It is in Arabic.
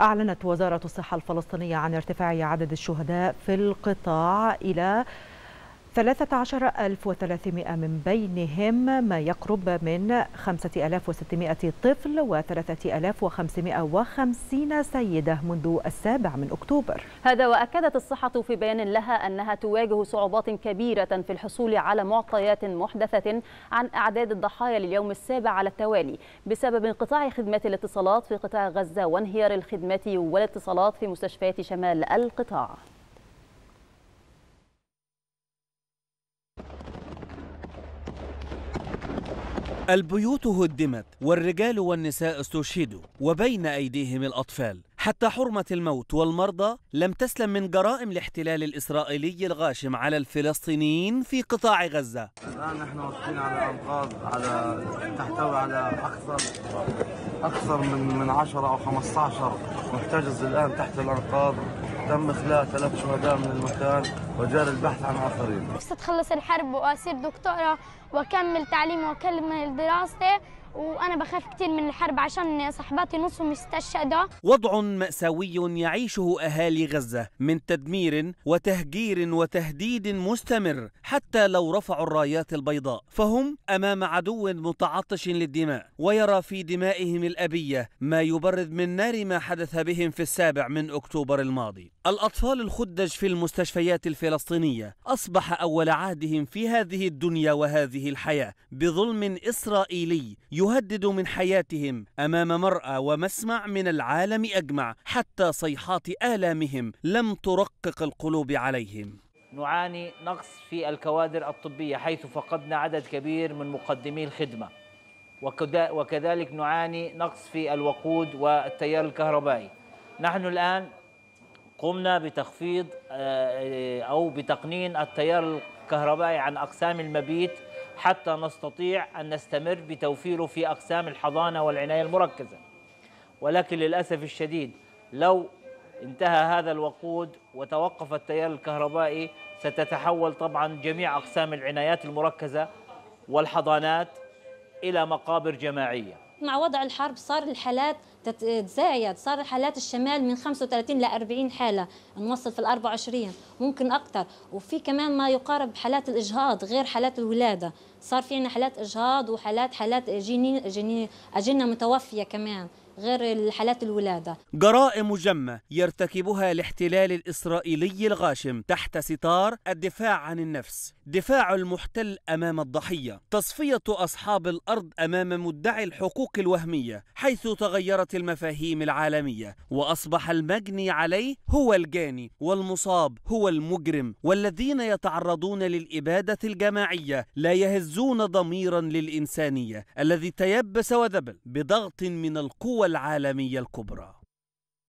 أعلنت وزارة الصحة الفلسطينية عن ارتفاع عدد الشهداء في القطاع إلى 13300 من بينهم ما يقرب من 5600 طفل و3550 سيدة منذ السابع من أكتوبر هذا وأكدت الصحة في بيان لها أنها تواجه صعوبات كبيرة في الحصول على معطيات محدثة عن أعداد الضحايا لليوم السابع على التوالي بسبب انقطاع خدمات الاتصالات في قطاع غزة وانهيار الخدمات والاتصالات في مستشفيات شمال القطاع البيوت هدمت والرجال والنساء استشهدوا وبين أيديهم الأطفال حتى حرمة الموت والمرضى لم تسلم من جرائم الاحتلال الإسرائيلي الغاشم على الفلسطينيين في قطاع غزة الآن نحن واقفين على أنقاض على تحتوي على أكثر أكثر من من 10 أو 15 محتجز الآن تحت الأنقاض تم إخلاء ثلاث شهداء من المكان وجار البحث عن آخرين بس تخلص الحرب وأصير دكتورة وأكمل تعليمي وأكمل دراستي وأنا بخاف كثير من الحرب عشان صحباتي نصهم استشهدوا وضع مأساوي يعيشه أهالي غزة من تدمير وتهجير وتهديد مستمر حتى لو رفعوا الرايات البيضاء فهم أمام عدو متعطش للدماء ويرى في دمائهم الأبية ما يبرد من نار ما حدث بهم في السابع من أكتوبر الماضي الأطفال الخدج في المستشفيات الف... الفلسطينية أصبح أول عهدهم في هذه الدنيا وهذه الحياة بظلم إسرائيلي يهدد من حياتهم أمام مرأى ومسمع من العالم أجمع حتى صيحات آلامهم لم ترقق القلوب عليهم نعاني نقص في الكوادر الطبية حيث فقدنا عدد كبير من مقدمي الخدمة وكذلك نعاني نقص في الوقود والتيار الكهربائي نحن الآن قمنا بتخفيض آه، أو بتقنين التيار الكهربائي عن أقسام المبيت حتى نستطيع أن نستمر بتوفيره في أقسام الحضانة والعناية المركزة ولكن للأسف الشديد لو انتهى هذا الوقود وتوقف التيار الكهربائي ستتحول طبعا جميع أقسام العنايات المركزة والحضانات إلى مقابر جماعية مع وضع الحرب صار الحالات تزايد صار حالات الشمال من 35 ل 40 حاله نوصل في ال 24 ممكن اكثر وفي كمان ما يقارب حالات الاجهاض غير حالات الولاده صار في عندنا حالات اجهاض وحالات حالات جنين جنين اجنه متوفيه كمان غير الحالات الولادة جرائم جمة يرتكبها الاحتلال الإسرائيلي الغاشم تحت ستار الدفاع عن النفس دفاع المحتل أمام الضحية تصفية أصحاب الأرض أمام مدعي الحقوق الوهمية حيث تغيرت المفاهيم العالمية وأصبح المجني عليه هو الجاني والمصاب هو المجرم والذين يتعرضون للإبادة الجماعية لا يهز يهزون ضميرا للإنسانية الذي تيبس وذبل بضغط من القوى العالمية الكبرى